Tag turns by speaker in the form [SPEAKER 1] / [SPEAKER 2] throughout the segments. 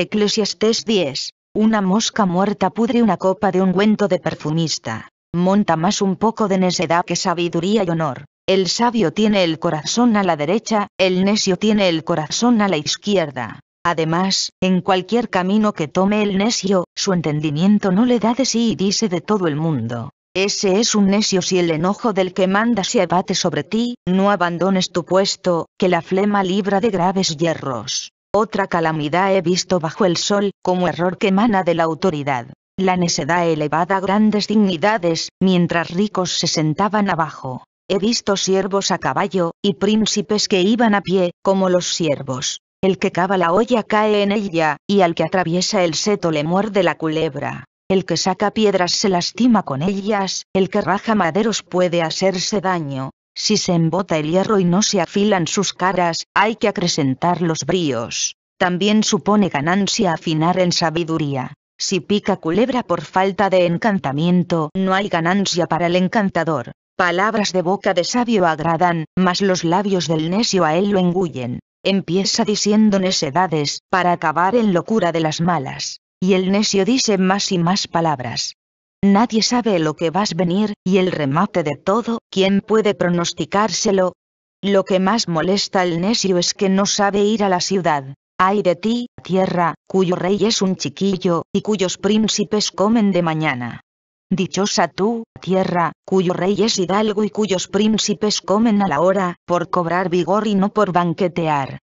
[SPEAKER 1] Eclesiastes 10. Una mosca muerta pudre una copa de ungüento de perfumista. Monta más un poco de necedad que sabiduría y honor. El sabio tiene el corazón a la derecha, el necio tiene el corazón a la izquierda. Además, en cualquier camino que tome el necio, su entendimiento no le da de sí y dice de todo el mundo. Ese es un necio si el enojo del que manda se abate sobre ti, no abandones tu puesto, que la flema libra de graves hierros. Otra calamidad he visto bajo el sol, como error que emana de la autoridad. La necedad elevada grandes dignidades, mientras ricos se sentaban abajo. He visto siervos a caballo, y príncipes que iban a pie, como los siervos. El que cava la olla cae en ella, y al que atraviesa el seto le muerde la culebra. El que saca piedras se lastima con ellas, el que raja maderos puede hacerse daño, si se embota el hierro y no se afilan sus caras, hay que acrecentar los bríos. También supone ganancia afinar en sabiduría. Si pica culebra por falta de encantamiento, no hay ganancia para el encantador. Palabras de boca de sabio agradan, mas los labios del necio a él lo engullen. Empieza diciendo necedades, para acabar en locura de las malas. Y el necio dice más y más palabras. Nadie sabe lo que vas venir, y el remate de todo, ¿quién puede pronosticárselo? Lo que más molesta al necio es que no sabe ir a la ciudad. Ay de ti, tierra, cuyo rey es un chiquillo, y cuyos príncipes comen de mañana. Dichosa tú, tierra, cuyo rey es hidalgo y cuyos príncipes comen a la hora, por cobrar vigor y no por banquetear.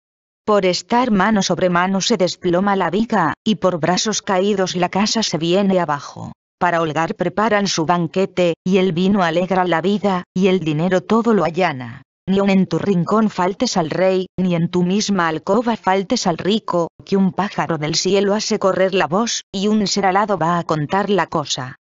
[SPEAKER 1] Por estar mano sobre mano se desploma la viga, y por brazos caídos la casa se viene abajo para holgar preparan su banquete, y el vino alegra la vida, y el dinero todo lo allana. Ni aun en tu rincón faltes al rey, ni en tu misma alcoba faltes al rico, que un pájaro del cielo hace correr la voz, y un ser alado va a contar la cosa.